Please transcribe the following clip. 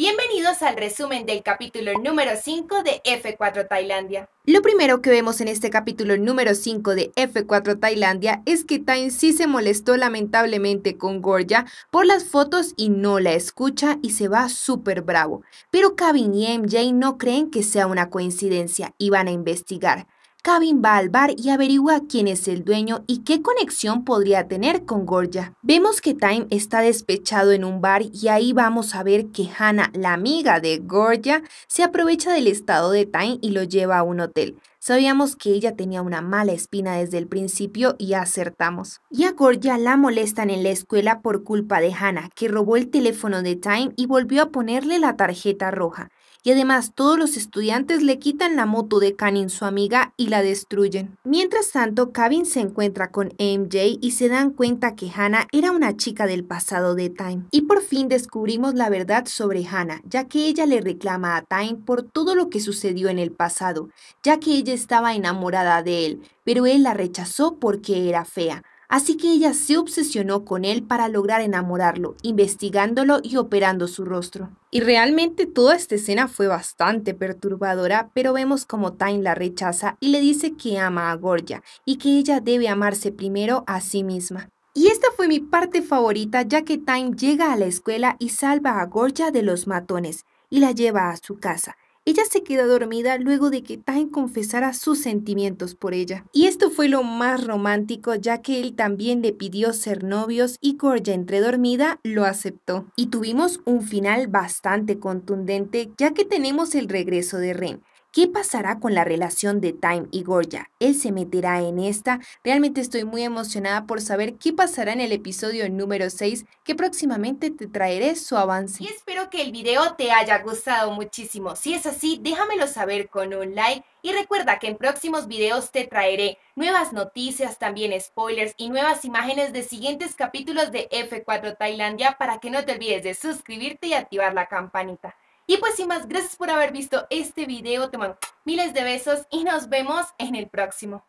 Bienvenidos al resumen del capítulo número 5 de F4 Tailandia. Lo primero que vemos en este capítulo número 5 de F4 Tailandia es que Tain sí se molestó lamentablemente con Gorja por las fotos y no la escucha y se va súper bravo. Pero Kevin y MJ no creen que sea una coincidencia y van a investigar. Kevin va al bar y averigua quién es el dueño y qué conexión podría tener con Gorgia. Vemos que Time está despechado en un bar y ahí vamos a ver que Hannah, la amiga de Gorgia, se aprovecha del estado de Time y lo lleva a un hotel. Sabíamos que ella tenía una mala espina desde el principio y acertamos. Y a ya la molestan en la escuela por culpa de Hannah, que robó el teléfono de Time y volvió a ponerle la tarjeta roja. Y además todos los estudiantes le quitan la moto de Canin, su amiga, y la destruyen. Mientras tanto, Kevin se encuentra con MJ y se dan cuenta que Hannah era una chica del pasado de Time. Y por fin descubrimos la verdad sobre Hannah, ya que ella le reclama a Time por todo lo que sucedió en el pasado, ya que ella estaba enamorada de él, pero él la rechazó porque era fea. Así que ella se obsesionó con él para lograr enamorarlo, investigándolo y operando su rostro. Y realmente toda esta escena fue bastante perturbadora, pero vemos como Time la rechaza y le dice que ama a Gorja y que ella debe amarse primero a sí misma. Y esta fue mi parte favorita ya que Time llega a la escuela y salva a Gorja de los matones y la lleva a su casa. Ella se queda dormida luego de que Tain confesara sus sentimientos por ella. Y esto fue lo más romántico ya que él también le pidió ser novios y Corja entre dormida lo aceptó. Y tuvimos un final bastante contundente ya que tenemos el regreso de Ren. ¿Qué pasará con la relación de Time y Gorya? ¿Él se meterá en esta? Realmente estoy muy emocionada por saber qué pasará en el episodio número 6 que próximamente te traeré su avance. Y espero que el video te haya gustado muchísimo. Si es así, déjamelo saber con un like y recuerda que en próximos videos te traeré nuevas noticias, también spoilers y nuevas imágenes de siguientes capítulos de F4 Tailandia para que no te olvides de suscribirte y activar la campanita. Y pues sin más, gracias por haber visto este video, te mando miles de besos y nos vemos en el próximo.